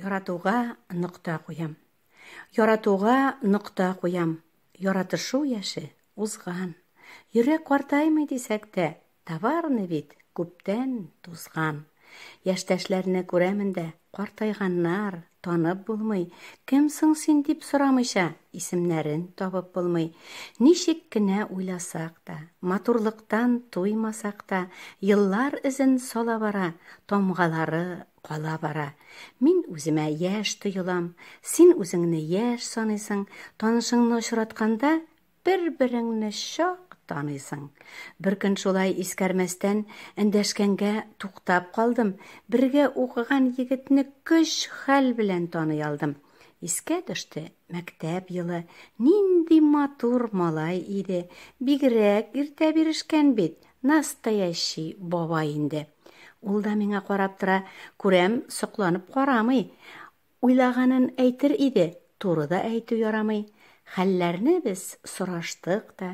яратуға нұқта қоям яратуға нұқта қоям яратышу яшы узған Ерек қартаймай десәк тә товарны бит көптен тузған Яштәшләрне күрәмен дә, қортайғаннар танып булмый, Кімсің син дип сұрамыша, исемнәрен табып булмый. нишек кенә уйласак та, матурлыктан туймасак та, сола сала бара, томғалары кала бара. Мин үземә яш тоелам, син үзеңне яш сонысың, танышыңны очратканда бір береңне шо, танысың. Бер көн шулай искәрмәстән эндәшкәнгә туҡтап ҡалдым. Бергә уҡыған егетне көш хәл белән таный алдым. Искә төштө мәктәп йылы. Нинди матур малай иде. Бигерәк иртә бирешкән бит. Настоящий баба инде. Ул да миңа ҡарап тора. Күрәм, соҡланып ҡарамый. Уйлағанын әйтер иде. Туры да ярамый. хәлләрне біз сораштык та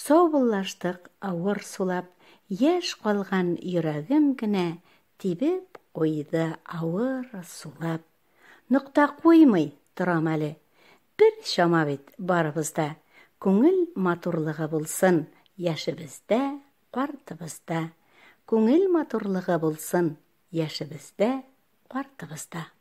саубуллаштык ауыр сулап яшь қалған йөрәгем генә тибеп куйды ауыр сулап Нұқта Бір тұрам әлі. Бір шама бит барыбызда көңіл матурлығы болсын, яшебездә картыбызда күңел матурлығы болсын, яшебездә картыбызда